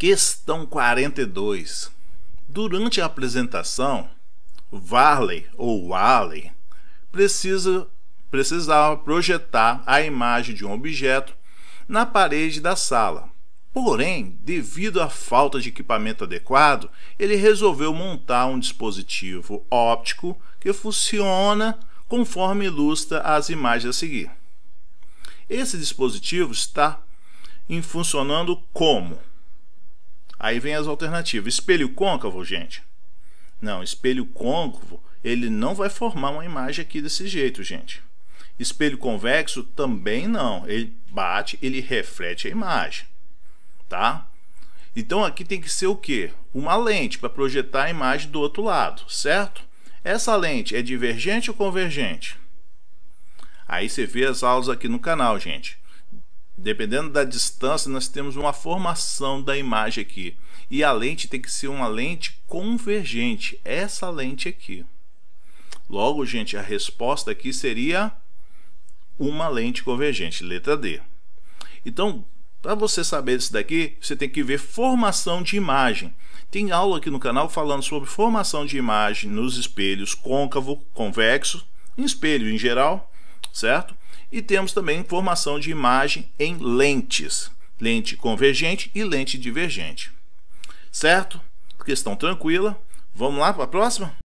Questão 42. Durante a apresentação, Varley ou Wally precisa, precisava projetar a imagem de um objeto na parede da sala. Porém, devido à falta de equipamento adequado, ele resolveu montar um dispositivo óptico que funciona conforme ilustra as imagens a seguir. Esse dispositivo está funcionando como Aí vem as alternativas. Espelho côncavo, gente. Não, espelho côncavo, ele não vai formar uma imagem aqui desse jeito, gente. Espelho convexo também não. Ele bate, ele reflete a imagem, tá? Então aqui tem que ser o que? Uma lente para projetar a imagem do outro lado, certo? Essa lente é divergente ou convergente? Aí você vê as aulas aqui no canal, gente. Dependendo da distância, nós temos uma formação da imagem aqui. E a lente tem que ser uma lente convergente, essa lente aqui. Logo, gente, a resposta aqui seria uma lente convergente, letra D. Então, para você saber isso daqui, você tem que ver formação de imagem. Tem aula aqui no canal falando sobre formação de imagem nos espelhos côncavo, convexo, em espelho em geral, certo? E temos também formação de imagem em lentes, lente convergente e lente divergente. Certo? Questão tranquila. Vamos lá para a próxima?